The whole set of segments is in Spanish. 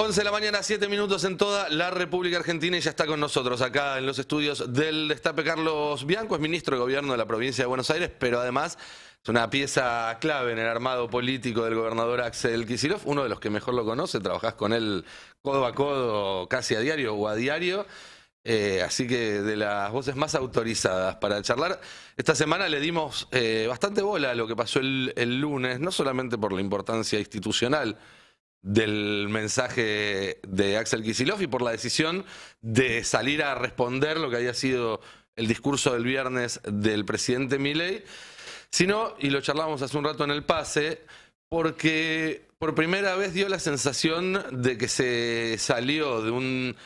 11 de la mañana, 7 minutos en toda la República Argentina y ya está con nosotros acá en los estudios del Destape Carlos Bianco, es ministro de Gobierno de la provincia de Buenos Aires, pero además es una pieza clave en el armado político del gobernador Axel Kicillof, uno de los que mejor lo conoce, trabajás con él codo a codo casi a diario o a diario. Eh, así que de las voces más autorizadas para charlar. Esta semana le dimos eh, bastante bola a lo que pasó el, el lunes, no solamente por la importancia institucional del mensaje de Axel Kisilov y por la decisión de salir a responder lo que había sido el discurso del viernes del presidente Milley, sino, y lo charlábamos hace un rato en el pase, porque por primera vez dio la sensación de que se salió de un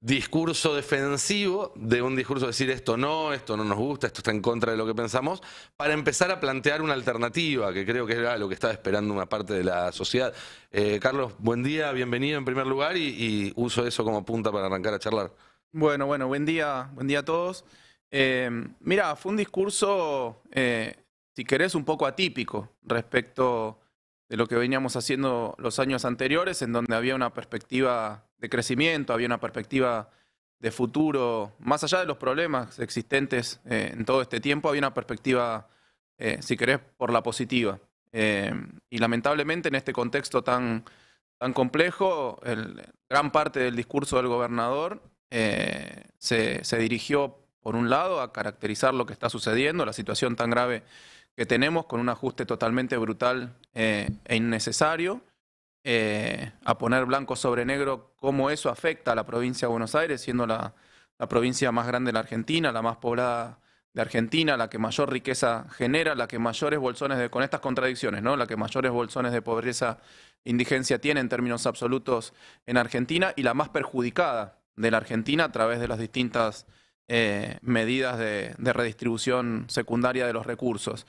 discurso defensivo, de un discurso de decir esto no, esto no nos gusta, esto está en contra de lo que pensamos, para empezar a plantear una alternativa, que creo que era lo que estaba esperando una parte de la sociedad. Eh, Carlos, buen día, bienvenido en primer lugar y, uso eso como punta para arrancar a charlar. Bueno, bueno, buen día, buen día a todos. Eh, mira, fue un discurso, eh, si querés, un poco atípico respecto de lo que veníamos haciendo los años anteriores, en donde había una perspectiva de crecimiento, había una perspectiva de futuro, más allá de los problemas existentes eh, en todo este tiempo, había una perspectiva, eh, si querés, por la positiva. Eh, y lamentablemente en este contexto tan, tan complejo, el, gran parte del discurso del gobernador se, se dirigió, por un lado, a caracterizar lo que está sucediendo, la situación tan grave que tenemos con un ajuste totalmente brutal e innecesario, eh, a poner blanco sobre negro cómo eso afecta a la provincia de Buenos Aires, siendo la, provincia más grande de la Argentina, la más poblada de Argentina, la que mayor riqueza genera, la que mayores bolsones de, con estas contradicciones, ¿no? La que mayores bolsones de pobreza indigencia tiene en términos absolutos en Argentina y la más perjudicada de la Argentina a través de las distintas eh, medidas de, redistribución secundaria de los recursos.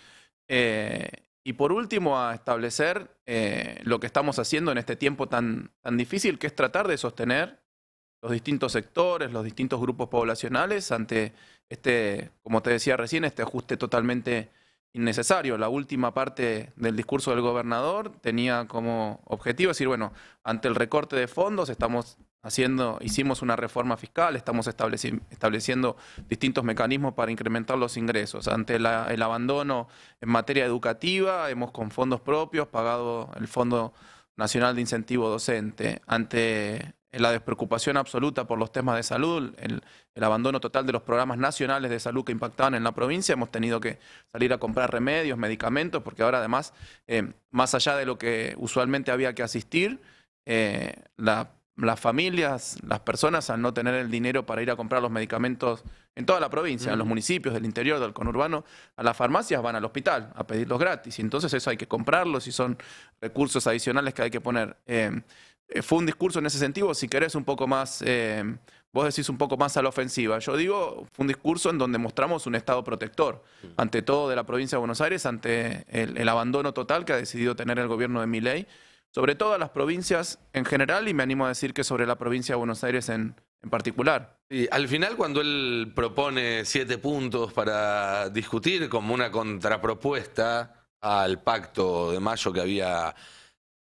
Eh, y por último, a establecer eh, lo que estamos haciendo en este tiempo tan, tan difícil, que es tratar de sostener los distintos sectores, los distintos grupos poblacionales ante este, como te decía recién, este ajuste totalmente innecesario. La última parte del discurso del gobernador tenía como objetivo decir, bueno, ante el recorte de fondos estamos haciendo, hicimos una reforma fiscal, estamos estableciendo distintos mecanismos para incrementar los ingresos. Ante el abandono en materia educativa, hemos con fondos propios pagado el Fondo Nacional de Incentivo Docente. Ante la despreocupación absoluta por los temas de salud, el, abandono total de los programas nacionales de salud que impactaban en la provincia, hemos tenido que salir a comprar remedios, medicamentos, porque ahora además, eh, más allá de lo que usualmente había que asistir, eh, la las familias, las personas al no tener el dinero para ir a comprar los medicamentos en toda la provincia, en los municipios del interior, del conurbano, a las farmacias van al hospital a pedirlos gratis. Y entonces eso hay que comprarlos y son recursos adicionales que hay que poner. Em, eh, fue un discurso en ese sentido, si querés, un poco más, em, vos decís un poco más a la ofensiva. Yo digo, fue un discurso en donde mostramos un Estado protector, ante todo de la provincia de Buenos Aires, ante el, el abandono total que ha decidido tener el gobierno de Miley sobre todas las provincias en general y me animo a decir que sobre la provincia de Buenos Aires en, particular. Y al final, cuando él propone siete puntos para discutir como una contrapropuesta al pacto de mayo que había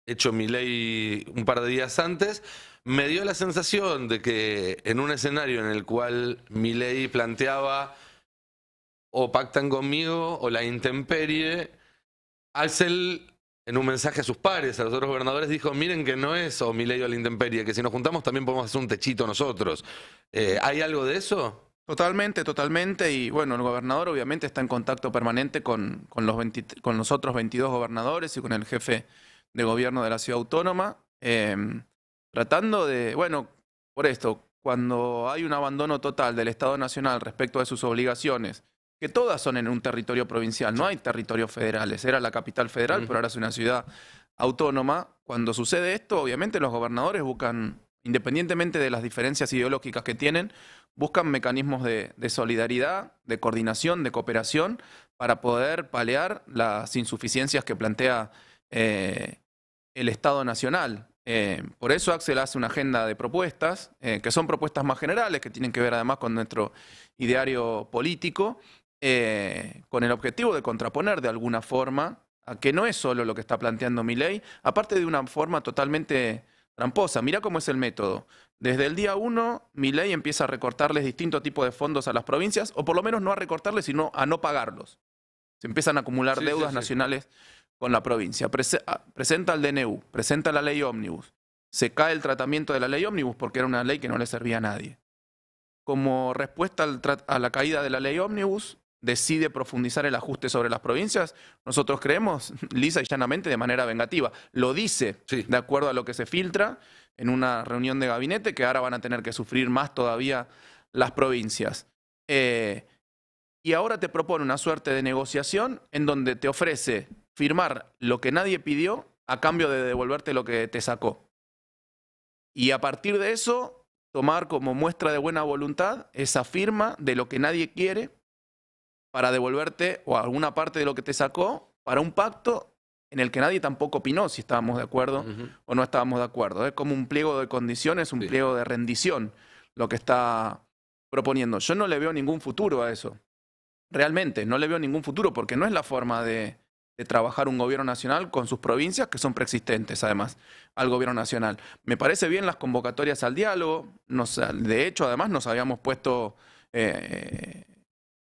hecho mi ley un par de días antes, me dio la sensación de que en un escenario en el cual mi ley planteaba o pactan conmigo o la intemperie, el en un mensaje a sus pares, a los otros gobernadores, dijo, miren que no es o mi o la intemperie, que si nos juntamos también podemos hacer un techito nosotros. Eh, ¿Hay algo de eso? Totalmente, totalmente. Y bueno, el gobernador obviamente está en contacto permanente con, con los, con otros 22 gobernadores y con el jefe de gobierno de la ciudad autónoma, em, tratando de, bueno, por esto, cuando hay un abandono total del Estado Nacional respecto de sus obligaciones que todas son en un territorio provincial, no hay territorios federales. Era la capital federal, pero ahora es una ciudad autónoma. Cuando sucede esto, obviamente los gobernadores buscan, independientemente de las diferencias ideológicas que tienen, buscan mecanismos de, solidaridad, de coordinación, de cooperación, para poder paliar las insuficiencias que plantea eh, el Estado Nacional. Eh, por eso Axel hace una agenda de propuestas, eh, que son propuestas más generales, que tienen que ver además con nuestro ideario político, eh, con el objetivo de contraponer de alguna forma a que no es solo lo que está planteando mi ley, aparte de una forma totalmente tramposa. Mira cómo es el método. Desde el día uno, mi ley empieza a recortarles distintos tipos de fondos a las provincias, o por lo menos no a recortarles, sino a no pagarlos. Se empiezan a acumular deudas nacionales con la provincia. Ah, presenta el DNU, presenta la ley ómnibus. Se cae el tratamiento de la ley ómnibus porque era una ley que no le servía a nadie. Como respuesta a la caída de la ley ómnibus, decide profundizar el ajuste sobre las provincias, nosotros creemos lisa y llanamente de manera vengativa. Lo dice, de acuerdo a lo que se filtra en una reunión de gabinete, que ahora van a tener que sufrir más todavía las provincias. Eh, y ahora te propone una suerte de negociación en donde te ofrece firmar lo que nadie pidió a cambio de devolverte lo que te sacó. Y a partir de eso, tomar como muestra de buena voluntad esa firma de lo que nadie quiere para devolverte o alguna parte de lo que te sacó para un pacto en el que nadie tampoco opinó si estábamos de acuerdo o no estábamos de acuerdo. Es como un pliego de condiciones, un pliego de rendición lo que está proponiendo. Yo no le veo ningún futuro a eso. Realmente, no le veo ningún futuro porque no es la forma de, trabajar un gobierno nacional con sus provincias, que son preexistentes además al gobierno nacional. Me parece bien las convocatorias al diálogo. de hecho, además nos habíamos puesto... Eh,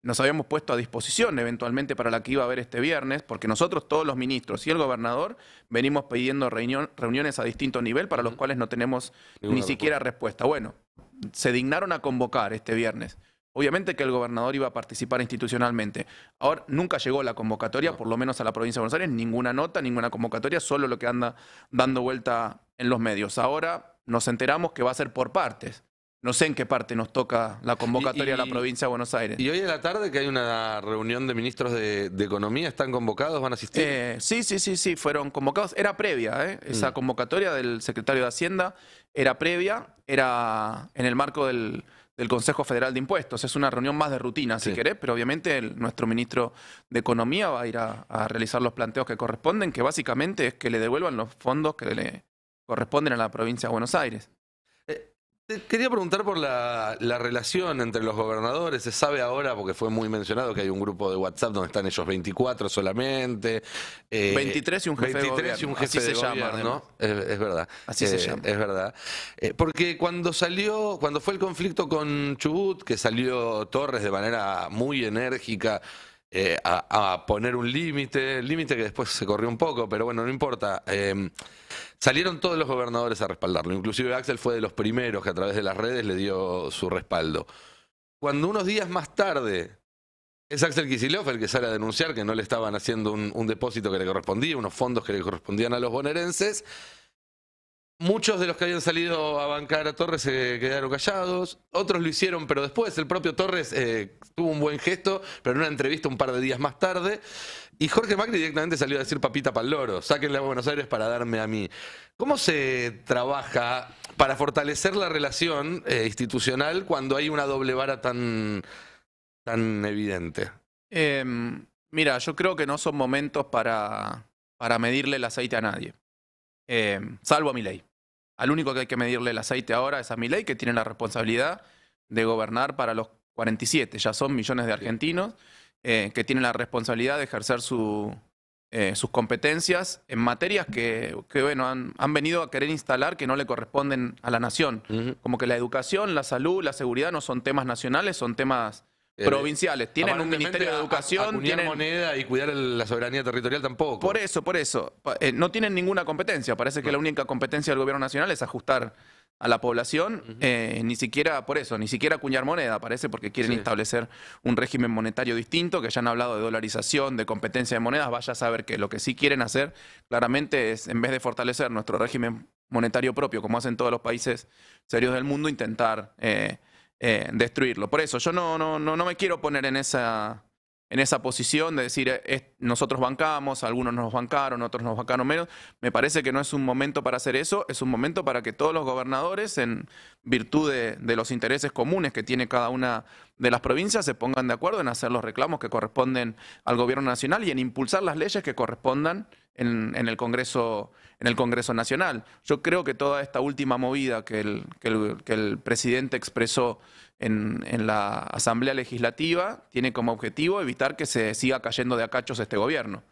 nos habíamos puesto a disposición eventualmente para la que iba a haber este viernes, porque nosotros, todos los ministros y el gobernador, venimos pidiendo reuniones a distinto nivel para los cuales no tenemos ni siquiera respuesta. Bueno, se dignaron a convocar este viernes. Obviamente que el gobernador iba a participar institucionalmente. Ahora, nunca llegó la convocatoria, por lo menos a la provincia de Buenos Aires, ninguna nota, ninguna convocatoria, solo lo que anda dando vuelta en los medios. Ahora nos enteramos que va a ser por partes. No sé en qué parte nos toca la convocatoria a la provincia de Buenos Aires. Y hoy en la tarde que hay una reunión de ministros de, Economía, ¿están convocados? ¿Van a asistir? Eh, sí, sí, sí, sí, fueron convocados. Era previa, ¿eh? mm. esa convocatoria del secretario de Hacienda era previa, era en el marco del, Consejo Federal de Impuestos. Es una reunión más de rutina, si querés, pero obviamente nuestro ministro de Economía va a ir a realizar los planteos que corresponden, que básicamente es que le devuelvan los fondos que le corresponden a la provincia de Buenos Aires. Quería preguntar por la, relación entre los gobernadores. Se sabe ahora, porque fue muy mencionado, que hay un grupo de WhatsApp donde están ellos 24 solamente. 23 eh, y un jefe 23 de y un jefe Así se llama, ¿no? Es, verdad. Así se eh, llama. Es verdad. Eh, porque cuando salió, cuando fue el conflicto con Chubut, que salió Torres de manera muy enérgica eh, a, poner un límite, límite que después se corrió un poco, pero bueno, no importa. Em, salieron todos los gobernadores a respaldarlo, inclusive Axel fue de los primeros que a través de las redes le dio su respaldo. Cuando unos días más tarde es Axel Kicillof el que sale a denunciar que no le estaban haciendo un, un depósito que le correspondía, unos fondos que le correspondían a los bonaerenses, Muchos de los que habían salido a bancar a Torres se quedaron callados, otros lo hicieron, pero después el propio Torres eh, tuvo un buen gesto, pero en una entrevista un par de días más tarde, y Jorge Macri directamente salió a decir papita para loro, sáquenle a Buenos Aires para darme a mí. ¿Cómo se trabaja para fortalecer la relación eh, institucional cuando hay una doble vara tan, tan evidente? Em, mira, yo creo que no son momentos para, para medirle el aceite a nadie. Em, salvo a mi ley. Al único que hay que medirle el aceite ahora es a Milei, que tiene la responsabilidad de gobernar para los 47, ya son millones de argentinos, eh, que tienen la responsabilidad de ejercer eh, sus competencias en materias que, bueno, han, venido a querer instalar que no le corresponden a la nación. Como que la educación, la salud, la seguridad no son temas nacionales, son temas provinciales. Tienen un Ministerio de Educación. Tienen moneda y cuidar la soberanía territorial tampoco. Por eso, por eso. Eh, no tienen ninguna competencia. Parece que la única competencia del gobierno nacional es ajustar a la población, eh, ni siquiera por eso, ni siquiera acuñar moneda, parece, porque quieren establecer un régimen monetario distinto, que ya han hablado de dolarización, de competencia de monedas, vaya a saber que lo que sí quieren hacer claramente es, en vez de fortalecer nuestro régimen monetario propio, como hacen todos los países serios del mundo, intentar eh, eh, destruirlo. Por eso yo no, no, no, me quiero poner en esa, en esa posición de decir, eh, nosotros bancamos, algunos nos bancaron, otros nos bancaron menos. Me parece que no es un momento para hacer eso, es un momento para que todos los gobernadores, en virtud de los intereses comunes que tiene cada una de las provincias, se pongan de acuerdo en hacer los reclamos que corresponden al gobierno nacional y en impulsar las leyes que correspondan en, el, Congreso, en el Congreso Nacional. Yo creo que toda esta última movida que el, que el, presidente expresó en, la Asamblea Legislativa tiene como objetivo evitar que se siga cayendo de acachos este gobierno.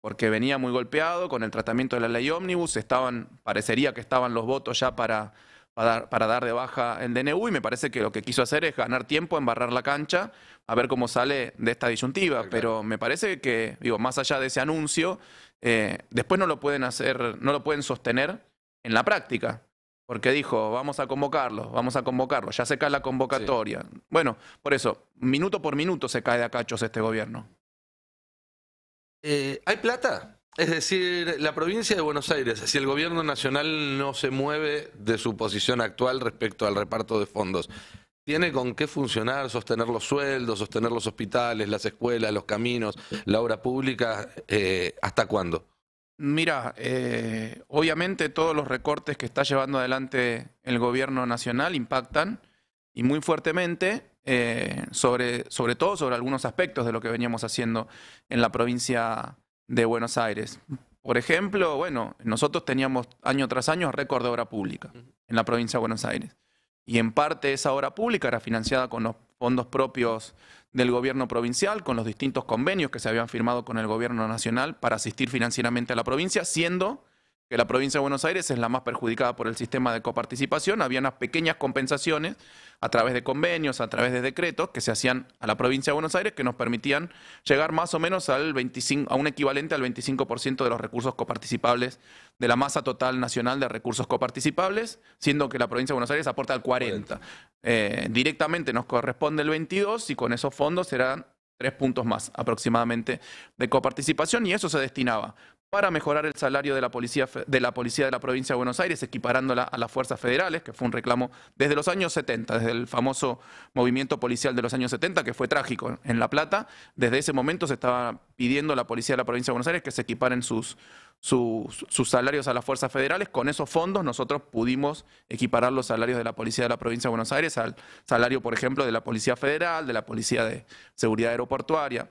Porque venía muy golpeado con el tratamiento de la ley ómnibus, estaban, parecería que estaban los votos ya para, dar, para dar de baja el DNU y me parece que lo que quiso hacer es ganar tiempo, embarrar la cancha, a ver cómo sale de esta disyuntiva. Pero me parece que, digo, más allá de ese anuncio, eh, después no lo pueden hacer, no lo pueden sostener en la práctica. Porque dijo, vamos a convocarlo, vamos a convocarlo, ya se cae la convocatoria. Bueno, por eso, minuto por minuto se cae de acachos este gobierno. Eh, ¿Hay plata? Es decir, la provincia de Buenos Aires, si el gobierno nacional no se mueve de su posición actual respecto al reparto de fondos, tiene con qué funcionar, sostener los sueldos, sostener los hospitales, las escuelas, los caminos, la obra pública, eh, ¿hasta cuándo? Mira, eh, obviamente todos los recortes que está llevando adelante el gobierno nacional impactan y muy fuertemente eh, sobre, sobre todo sobre algunos aspectos de lo que veníamos haciendo en la provincia de Buenos Aires. Por ejemplo, bueno, nosotros teníamos año tras año récord de obra pública en la provincia de Buenos Aires y en parte esa obra pública era financiada con los fondos propios del gobierno provincial, con los distintos convenios que se habían firmado con el gobierno nacional para asistir financieramente a la provincia, siendo que la provincia de Buenos Aires es la más perjudicada por el sistema de coparticipación. Había unas pequeñas compensaciones a través de convenios, a través de decretos que se hacían a la provincia de Buenos Aires que nos permitían llegar más o menos al 25, a un equivalente al 25% de los recursos coparticipables de la masa total nacional de recursos coparticipables, siendo que la provincia de Buenos Aires aporta el 40. Eh, directamente nos corresponde el 22 y con esos fondos serán tres puntos más aproximadamente de coparticipación y eso se destinaba para mejorar el salario de la, policía, de la policía de la provincia de Buenos Aires, equiparándola a las fuerzas federales, que fue un reclamo desde los años 70, desde el famoso movimiento policial de los años 70, que fue trágico en La Plata. Desde ese momento se estaba pidiendo a la policía de la provincia de Buenos Aires que se equiparen sus, sus, sus salarios a las fuerzas federales. Con esos fondos nosotros pudimos equiparar los salarios de la policía de la provincia de Buenos Aires al salario, por ejemplo, de la policía federal, de la policía de seguridad aeroportuaria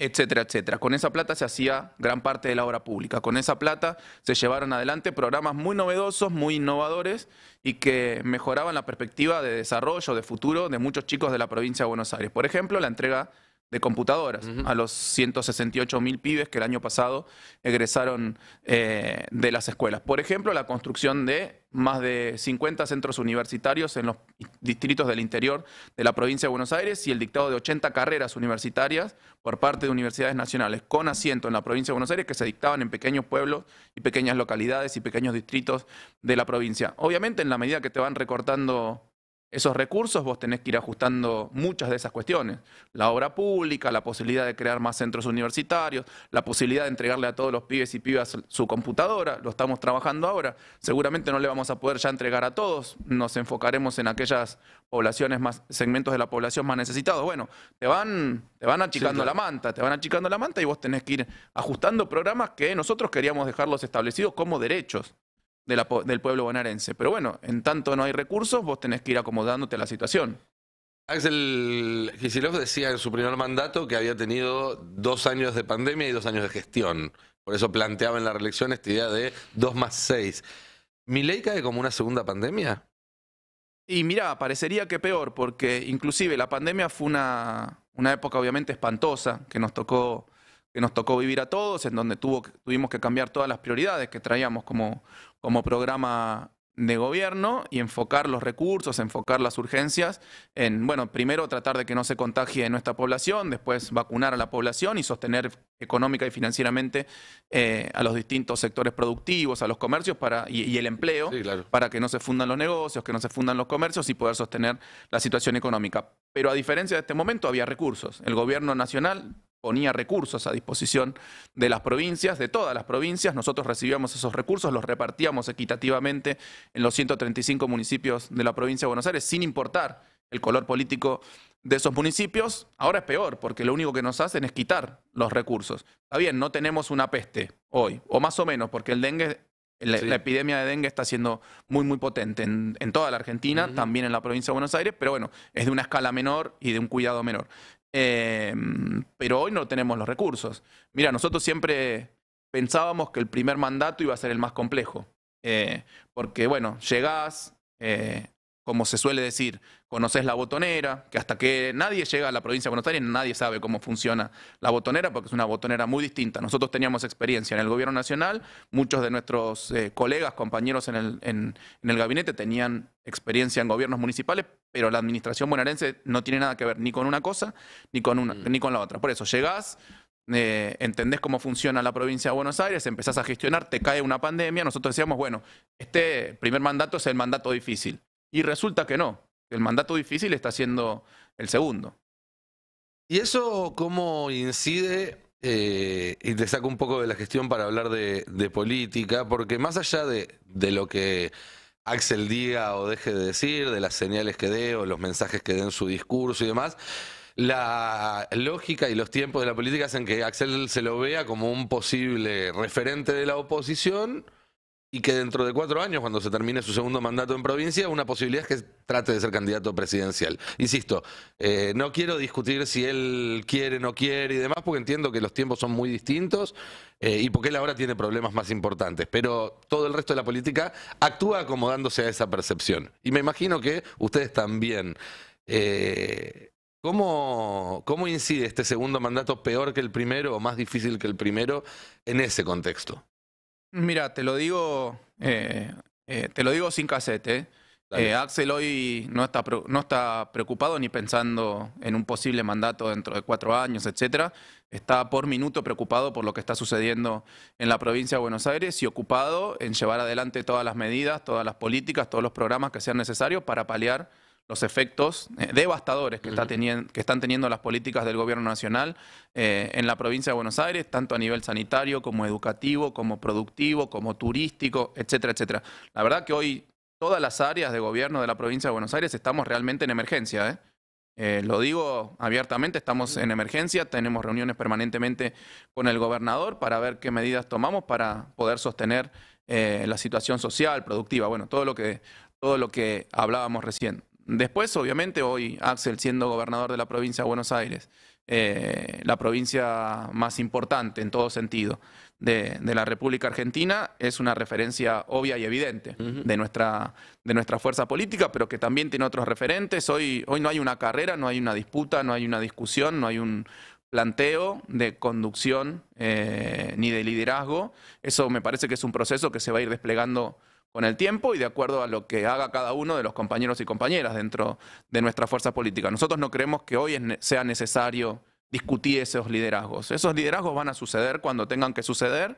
etcétera, etcétera. Con esa plata se hacía gran parte de la obra pública. Con esa plata se llevaron adelante programas muy novedosos, muy innovadores y que mejoraban la perspectiva de desarrollo, de futuro de muchos chicos de la provincia de Buenos Aires. Por ejemplo, la entrega de computadoras, a los 168 mil pibes que el año pasado egresaron eh, de las escuelas. Por ejemplo, la construcción de más de 50 centros universitarios en los distritos del interior de la provincia de Buenos Aires y el dictado de 80 carreras universitarias por parte de universidades nacionales con asiento en la provincia de Buenos Aires que se dictaban en pequeños pueblos y pequeñas localidades y pequeños distritos de la provincia. Obviamente, en la medida que te van recortando esos recursos, vos tenés que ir ajustando muchas de esas cuestiones. La obra pública, la posibilidad de crear más centros universitarios, la posibilidad de entregarle a todos los pibes y pibas su computadora, lo estamos trabajando ahora. Seguramente no le vamos a poder ya entregar a todos, nos enfocaremos en aquellas poblaciones más, segmentos de la población más necesitados. Bueno, te van, te van achicando la manta, te van achicando la manta y vos tenés que ir ajustando programas que nosotros queríamos dejarlos establecidos como derechos del pueblo bonaerense. Pero bueno, en tanto no hay recursos, vos tenés que ir acomodándote a la situación. Axel Kicillof decía en su primer mandato que había tenido dos años de pandemia y dos años de gestión. Por eso planteaba en la reelección esta idea de dos más seis. ley cae como una segunda pandemia? Y mira, parecería que peor, porque inclusive la pandemia fue una, una época obviamente espantosa que nos tocó que nos tocó vivir a todos, en donde tuvimos que cambiar todas las prioridades que traíamos como, programa de gobierno y enfocar los recursos, enfocar las urgencias en, bueno, primero tratar de que no se contagie nuestra población, después vacunar a la población y sostener económica y financieramente eh, a los distintos sectores productivos, a los comercios para, y, el empleo, para que no se fundan los negocios, que no se fundan los comercios y poder sostener la situación económica. Pero a diferencia de este momento había recursos. El gobierno nacional ponía recursos a disposición de las provincias, de todas las provincias. Nosotros recibíamos esos recursos, los repartíamos equitativamente en los 135 municipios de la provincia de Buenos Aires, sin importar el color político de esos municipios. Ahora es peor, porque lo único que nos hacen es quitar los recursos. Está bien, no tenemos una peste hoy, o más o menos, porque el dengue la, epidemia de dengue está siendo muy, muy potente en, toda la Argentina, también en la provincia de Buenos Aires, pero bueno, es de una escala menor y de un cuidado menor. Em, pero hoy no tenemos los recursos. Mira, nosotros siempre pensábamos que el primer mandato iba a ser el más complejo, eh, porque bueno, llegás, eh, como se suele decir, conoces la botonera, que hasta que nadie llega a la provincia de Buenos Aires, nadie sabe cómo funciona la botonera, porque es una botonera muy distinta. Nosotros teníamos experiencia en el gobierno nacional, muchos de nuestros eh, colegas, compañeros en el, en, el gabinete tenían experiencia en gobiernos municipales, pero la administración bonaerense no tiene nada que ver ni con una cosa ni con, ni con la otra. Por eso, llegás, eh, entendés cómo funciona la provincia de Buenos Aires, empezás a gestionar, te cae una pandemia, nosotros decíamos, bueno, este primer mandato es el mandato difícil. Y resulta que no, el mandato difícil está siendo el segundo. ¿Y eso cómo incide? Eh, y te saco un poco de la gestión para hablar de, política, porque más allá de, de, lo que Axel diga o deje de decir, de las señales que dé o los mensajes que dé en su discurso y demás, la lógica y los tiempos de la política hacen que Axel se lo vea como un posible referente de la oposición y que dentro de cuatro años, cuando se termine su segundo mandato en provincia, una posibilidad es que trate de ser candidato presidencial. Insisto, eh, no quiero discutir si él quiere, no quiere y demás, porque entiendo que los tiempos son muy distintos eh, y porque él ahora tiene problemas más importantes, pero todo el resto de la política actúa acomodándose a esa percepción. Y me imagino que ustedes también. Eh, ¿Cómo, ¿Cómo incide este segundo mandato peor que el primero o más difícil que el primero en ese contexto? Mira, te lo digo, eh, eh, te lo digo sin casete. Eh. Axel hoy no está, no está preocupado ni pensando en un posible mandato dentro de cuatro años, etcétera. Está por minuto preocupado por lo que está sucediendo en la provincia de Buenos Aires y ocupado en llevar adelante todas las medidas, todas las políticas, todos los programas que sean necesarios para paliar los efectos eh, devastadores que, están teniendo las políticas del gobierno nacional eh, en la provincia de Buenos Aires, tanto a nivel sanitario como educativo, como productivo, como turístico, etcétera, etcétera. La verdad que hoy todas las áreas de gobierno de la provincia de Buenos Aires estamos realmente en emergencia. ¿eh? lo digo abiertamente, estamos en emergencia, tenemos reuniones permanentemente con el gobernador para ver qué medidas tomamos para poder sostener la situación social, productiva, bueno, todo lo que, todo lo que hablábamos recién. Después, obviamente, hoy Axel siendo gobernador de la provincia de Buenos Aires, eh, la provincia más importante en todo sentido de, la República Argentina, es una referencia obvia y evidente de, nuestra, de nuestra fuerza política, pero que también tiene otros referentes. Hoy, hoy no hay una carrera, no hay una disputa, no hay una discusión, no hay un planteo de conducción eh, ni de liderazgo. Eso me parece que es un proceso que se va a ir desplegando con el tiempo y de acuerdo a lo que haga cada uno de los compañeros y compañeras dentro de nuestra fuerza política. Nosotros no creemos que hoy sea necesario discutir esos liderazgos. Esos liderazgos van a suceder cuando tengan que suceder,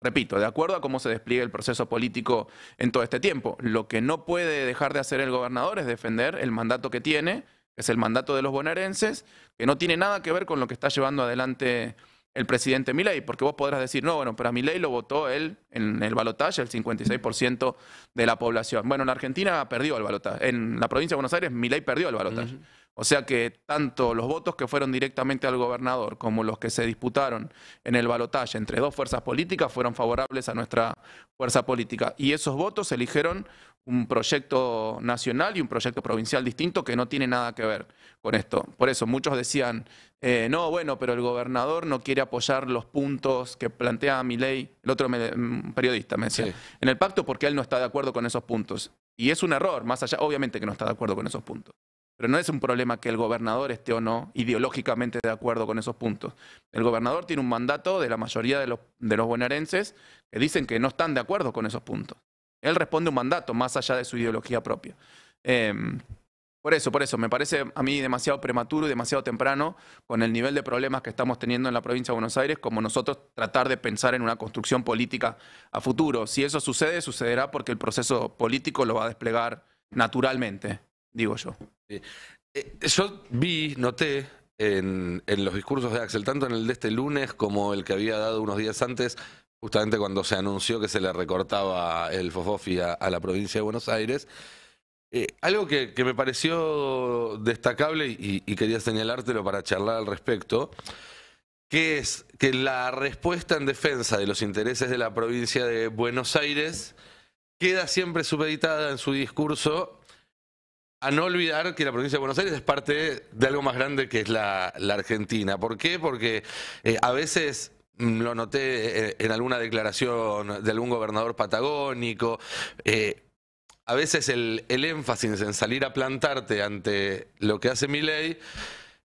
repito, de acuerdo a cómo se despliegue el proceso político en todo este tiempo. Lo que no puede dejar de hacer el gobernador es defender el mandato que tiene, que es el mandato de los bonaerenses, que no tiene nada que ver con lo que está llevando adelante el presidente Milei, porque vos podrás decir, no, bueno, pero a Milei lo votó él en el balotaje, el 56% de la población. Bueno, en Argentina perdió el balotaje, en la provincia de Buenos Aires Milei perdió el balotaje. O sea que tanto los votos que fueron directamente al gobernador como los que se disputaron en el balotaje entre dos fuerzas políticas fueron favorables a nuestra fuerza política. Y esos votos eligieron un proyecto nacional y un proyecto provincial distinto que no tiene nada que ver con esto. Por eso muchos decían, eh, no, bueno, pero el gobernador no quiere apoyar los puntos que plantea mi ley, el otro mm, periodista me decía, en el pacto porque él no está de acuerdo con esos puntos. Y es un error, más allá, obviamente que no está de acuerdo con esos puntos. Pero no es un problema que el gobernador esté o no ideológicamente de acuerdo con esos puntos. El gobernador tiene un mandato de la mayoría de los, bonaerenses que dicen que no están de acuerdo con esos puntos. Él responde un mandato más allá de su ideología propia. Em, por eso, por eso, me parece a mí demasiado prematuro y demasiado temprano con el nivel de problemas que estamos teniendo en la provincia de Buenos Aires, como nosotros tratar de pensar en una construcción política a futuro. Si eso sucede, sucederá porque el proceso político lo va a desplegar naturalmente digo yo. Eh, yo vi, noté en, los discursos de Axel, tanto en el de este lunes como el que había dado unos días antes, justamente cuando se anunció que se le recortaba el Fofofi a, la provincia de Buenos Aires. Eh, algo que, me pareció destacable y, y quería señalártelo para charlar al respecto, que es que la respuesta en defensa de los intereses de la provincia de Buenos Aires queda siempre supeditada en su discurso a no olvidar que la provincia de Buenos Aires es parte de algo más grande que es la, Argentina. ¿Por qué? Porque eh, a veces mm, lo noté eh, en alguna declaración de algún gobernador patagónico. Eh, a veces el, el, énfasis en salir a plantarte ante lo que hace mi ley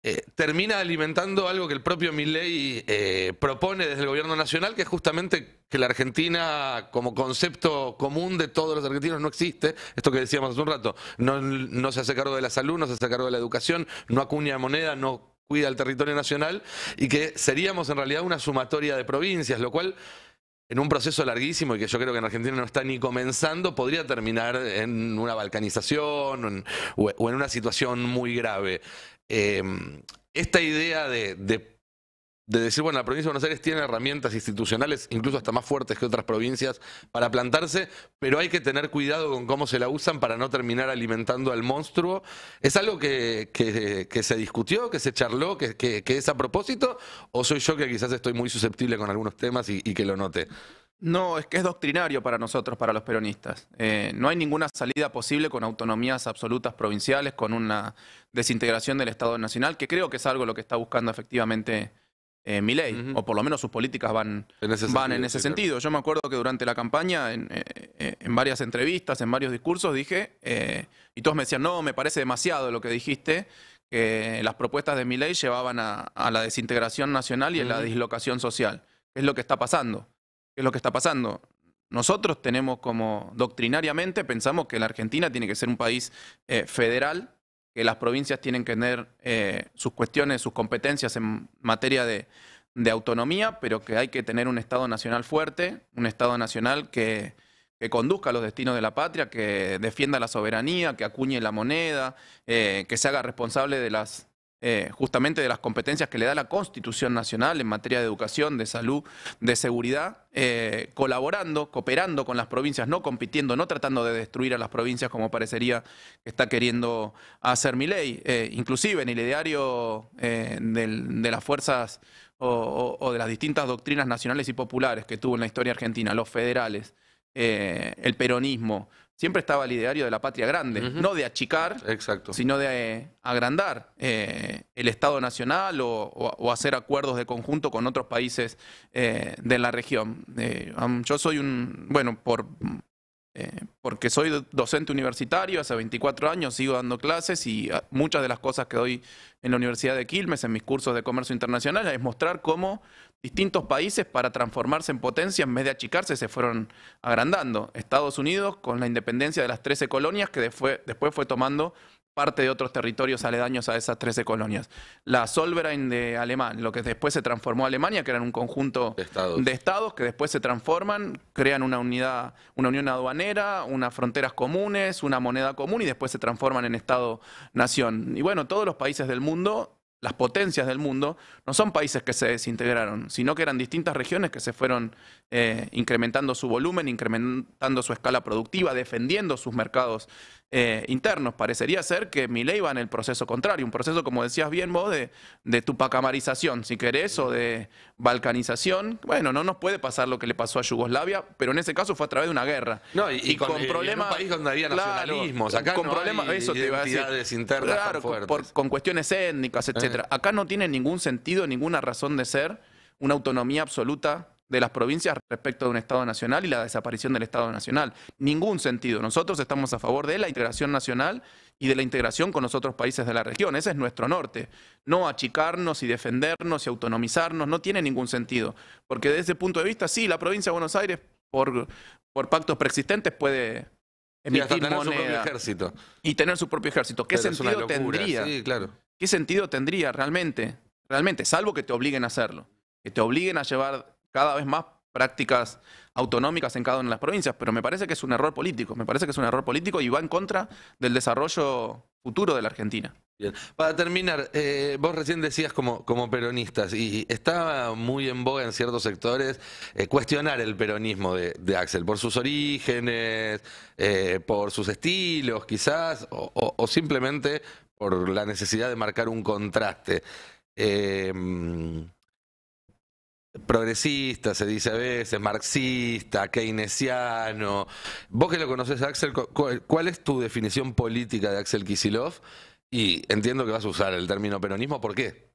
eh, termina alimentando algo que el propio Milley eh, propone desde el gobierno nacional, que es justamente que la Argentina, como concepto común de todos los argentinos, no existe. Esto que decíamos hace un rato, no, se hace cargo de la salud, no se hace cargo de la educación, no acuña moneda, no cuida el territorio nacional, y que seríamos en realidad una sumatoria de provincias, lo cual en un proceso larguísimo y que yo creo que en Argentina no está ni comenzando, podría terminar en una balcanización o en, una situación muy grave. Em, esta idea de, de, decir, bueno, la provincia de Buenos Aires tiene herramientas institucionales, incluso hasta más fuertes que otras provincias, para plantarse, pero hay que tener cuidado con cómo se la usan para no terminar alimentando al monstruo. ¿Es algo que, que, se discutió, que se charló, que, que, es a propósito? ¿O soy yo que quizás estoy muy susceptible con algunos temas y que lo note? No, es que es doctrinario para nosotros, para los peronistas. Eh, no hay ninguna salida posible con autonomías absolutas provinciales, con una desintegración del Estado Nacional, que creo que es algo lo que está buscando efectivamente eh, o por lo menos sus políticas van en ese, sentido, Yo me acuerdo que durante la campaña, en, eh, eh, varias entrevistas, en varios discursos, dije, y todos me decían, no, me parece demasiado lo que dijiste, que las propuestas de mi llevaban a, la desintegración nacional y a la dislocación social. Es lo que está pasando. ¿Qué es lo que está pasando? Nosotros tenemos como doctrinariamente pensamos que la Argentina tiene que ser un país eh, federal, que las provincias tienen que tener eh, sus cuestiones, sus competencias en materia de, autonomía, pero que hay que tener un Estado nacional fuerte, un Estado nacional que, conduzca los destinos de la patria, que defienda la soberanía, que acuñe la moneda, eh, que se haga responsable de las eh, justamente de las competencias que le da la Constitución Nacional en materia de educación, de salud, de seguridad, eh, colaborando, cooperando con las provincias, no compitiendo, no tratando de destruir a las provincias como parecería que está queriendo hacer mi ley. Eh, inclusive en el ideario de las fuerzas o, de las distintas doctrinas nacionales y populares que tuvo en la historia argentina, los federales, el peronismo, siempre estaba el ideario de la patria grande, no de achicar, sino de eh, agrandar eh, el Estado Nacional o, hacer acuerdos de conjunto con otros países eh, de la región. Um, yo soy un, bueno, por, porque soy docente universitario, hace 24 años sigo dando clases y ah, muchas de las cosas que doy en la Universidad de Quilmes, en mis cursos de comercio internacional, es mostrar cómo distintos países para transformarse en potencia, en vez de achicarse, se fueron agrandando. Estados Unidos, con la independencia de las 13 colonias, que después fue tomando parte de otros territorios aledaños a esas 13 colonias. La Solverein de Alemán, lo que después se transformó a Alemania, que era un conjunto de de estados, que después se transforman, crean una unidad, una unión aduanera, unas fronteras comunes, una moneda común y después se transforman en Estado-nación. Y bueno, todos los países del mundo las potencias del mundo, no son países que se desintegraron, sino que eran distintas regiones que se fueron eh, incrementando su volumen, incrementando su escala productiva, defendiendo sus mercados eh, internos. Parecería ser que ley va en el proceso contrario, un proceso, como decías bien vos, de, de tupacamarización, si querés, o de balcanización. Bueno, no nos puede pasar lo que le pasó a Yugoslavia, pero en ese caso fue a través de una guerra. No, y, con, problemas. país donde había nacionalismos, acá con problemas, hay eso te iba a decir, internas con cuestiones étnicas, etcétera. Eh. Acá no tiene ningún sentido, ninguna razón de ser una autonomía absoluta de las provincias respecto de un Estado nacional y la desaparición del Estado nacional. Ningún sentido. Nosotros estamos a favor de la integración nacional y de la integración con los otros países de la región. Ese es nuestro norte. No achicarnos y defendernos y autonomizarnos no tiene ningún sentido. Porque desde ese punto de vista, sí, la provincia de Buenos Aires, por, por pactos preexistentes, puede emitir su propio ejército. Y tener su propio ejército. ¿Qué sentido tendría? claro. ¿Qué sentido tendría realmente? Realmente, salvo que te obliguen a hacerlo. Que te obliguen a llevar cada vez más prácticas autonómicas en cada una de las provincias, pero me parece que es un error político, me parece que es un error político y va en contra del desarrollo futuro de la Argentina. Bien. Para terminar, eh, vos recién decías como, como peronistas, y estaba muy en boga en ciertos sectores eh, cuestionar el peronismo de, Axel por sus orígenes, eh, por sus estilos quizás, o, simplemente por la necesidad de marcar un contraste progresista, se dice a veces, marxista, keynesiano. Vos que lo conoces, Axel, ¿cuál es tu definición política de Axel Kisilov? Y entiendo que vas a usar el término peronismo, ¿por qué?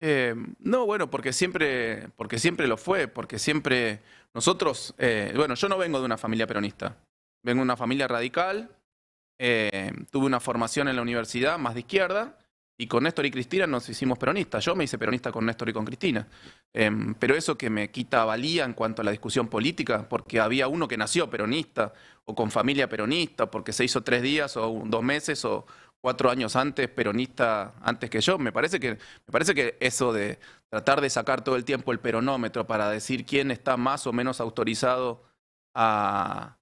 Eh, no, bueno, porque siempre, porque siempre lo fue, porque siempre nosotros, eh, bueno, yo no vengo de una familia peronista, vengo de una familia radical, eh, tuve una formación en la universidad más de izquierda, y con Néstor y Cristina nos hicimos peronistas. Yo me hice peronista con Néstor y con Cristina. Em, pero eso que me quita valía en cuanto a la discusión política, porque había uno que nació peronista o con familia peronista, porque se hizo tres días o dos meses o cuatro años antes peronista antes que yo. Me parece que, me parece que eso de tratar de sacar todo el tiempo el peronómetro para decir quién está más o menos autorizado a,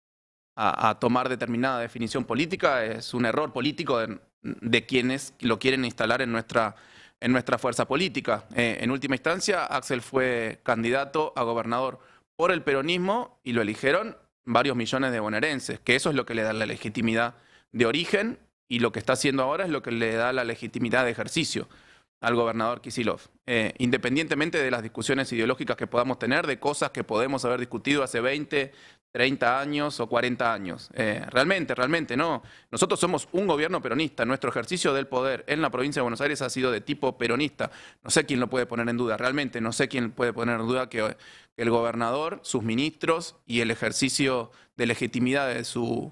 a tomar determinada definición política es un error político de, de quienes lo quieren instalar en nuestra, en nuestra fuerza política. Eh, en última instancia, Axel fue candidato a gobernador por el peronismo y lo eligieron varios millones de bonaerenses, que eso es lo que le da la legitimidad de origen y lo que está haciendo ahora es lo que le da la legitimidad de ejercicio al gobernador Kisilov. Eh, independientemente de las discusiones ideológicas que podamos tener, de cosas que podemos haber discutido hace 20, 30 años o 40 años. Eh, realmente, realmente, no. Nosotros somos un gobierno peronista. Nuestro ejercicio del poder en la provincia de Buenos Aires ha sido de tipo peronista. No sé quién lo puede poner en duda, realmente. No sé quién puede poner en duda que, que el gobernador, sus ministros y el ejercicio de legitimidad de su,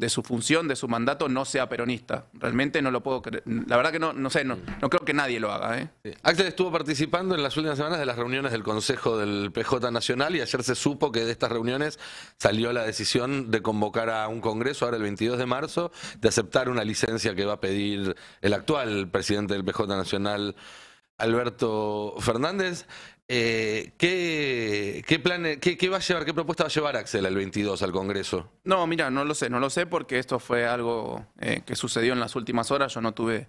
de su función, de su mandato, no sea peronista. Realmente no lo puedo creer. La verdad que no, no sé, no, creo que nadie lo haga. ¿eh? Axel estuvo participando en las últimas semanas de las reuniones del Consejo del PJ Nacional y ayer se supo que de estas reuniones salió la decisión de convocar a un congreso ahora el 22 de marzo, de aceptar una licencia que va a pedir el actual presidente del PJ Nacional. Alberto Fernández. Eh, ¿qué, va a llevar, qué propuesta va a llevar Axel al 22 al Congreso? No, mira, no lo sé, no lo sé porque esto fue algo eh, que sucedió en las últimas horas. Yo no tuve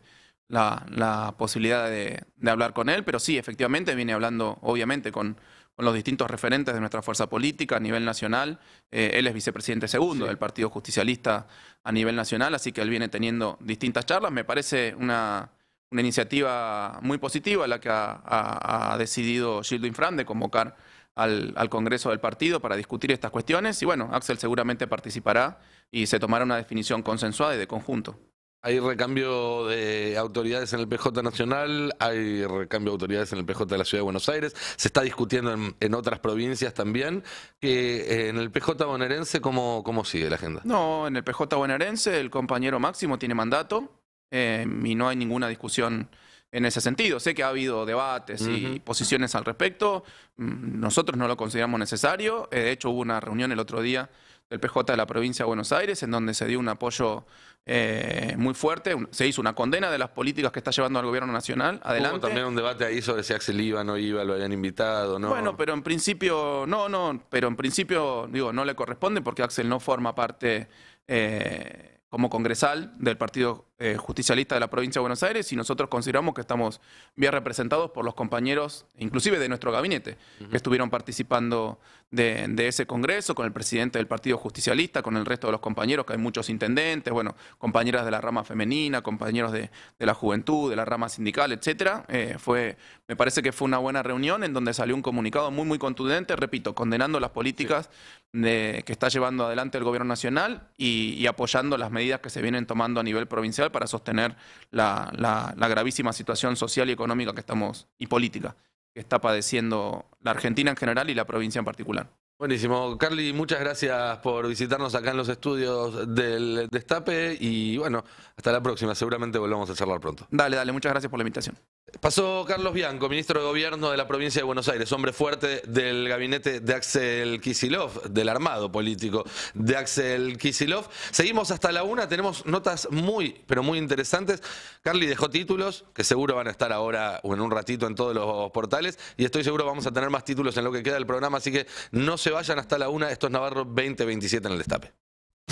la, posibilidad de, hablar con él, pero sí, efectivamente, viene hablando, obviamente, con, los distintos referentes de nuestra fuerza política a nivel nacional. Eh, él es vicepresidente segundo del Partido Justicialista a nivel nacional, así que él viene teniendo distintas charlas. Me parece una una iniciativa muy positiva la que ha, decidido Gildo Infran de convocar al, Congreso del partido para discutir estas cuestiones. Y bueno, Axel seguramente participará y se tomará una definición consensuada y de conjunto. Hay recambio de autoridades en el PJ Nacional, hay recambio de autoridades en el PJ de la Ciudad de Buenos Aires, se está discutiendo en, otras provincias también. Que, eh, ¿En el PJ bonaerense ¿cómo, cómo sigue la agenda? No, en el PJ bonaerense el compañero Máximo tiene mandato, Em, y no hay ninguna discusión en ese sentido. Sé que ha habido debates y posiciones al respecto. Mm, nosotros no lo consideramos necesario. Eh, de hecho, hubo una reunión el otro día del PJ de la provincia de Buenos Aires en donde se dio un apoyo eh, muy fuerte. Se hizo una condena de las políticas que está llevando al gobierno nacional. Adelante. Hubo también un debate ahí sobre si Axel iba, o no iba, lo habían invitado, ¿no? Bueno, pero en principio, no, no, pero en principio, digo, no le corresponde porque Axel no forma parte eh, como congresal del partido eh, justicialista de la provincia de Buenos Aires y nosotros consideramos que estamos bien representados por los compañeros, inclusive de nuestro gabinete, que estuvieron participando de, ese congreso con el presidente del Partido Justicialista, con el resto de los compañeros, que hay muchos intendentes, bueno, compañeras de la rama femenina, compañeros de, la juventud, de la rama sindical, etcétera. Eh, fue, me parece que fue una buena reunión en donde salió un comunicado muy, muy contundente, repito, condenando las políticas que está llevando adelante el gobierno nacional y apoyando las medidas que se vienen tomando a nivel provincial para sostener la, gravísima situación social y económica que estamos, y política, que está padeciendo la Argentina en general y la provincia en particular. Buenísimo. Carly, muchas gracias por visitarnos acá en los estudios del Destape y bueno, hasta la próxima, seguramente volvamos a charlar pronto. Dale, dale, muchas gracias por la invitación. Pasó Carlos Bianco, ministro de Gobierno de la provincia de Buenos Aires, hombre fuerte del gabinete de Axel Kisilov, del armado político de Axel Kisilov. Seguimos hasta la una, tenemos notas muy, pero muy interesantes. Carly dejó títulos, que seguro van a estar ahora o en un ratito en todos los portales, y estoy seguro vamos a tener más títulos en lo que queda del programa, así que no se vayan hasta la una. Esto es Navarro 2027 en el Destape.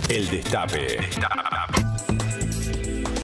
El Destape.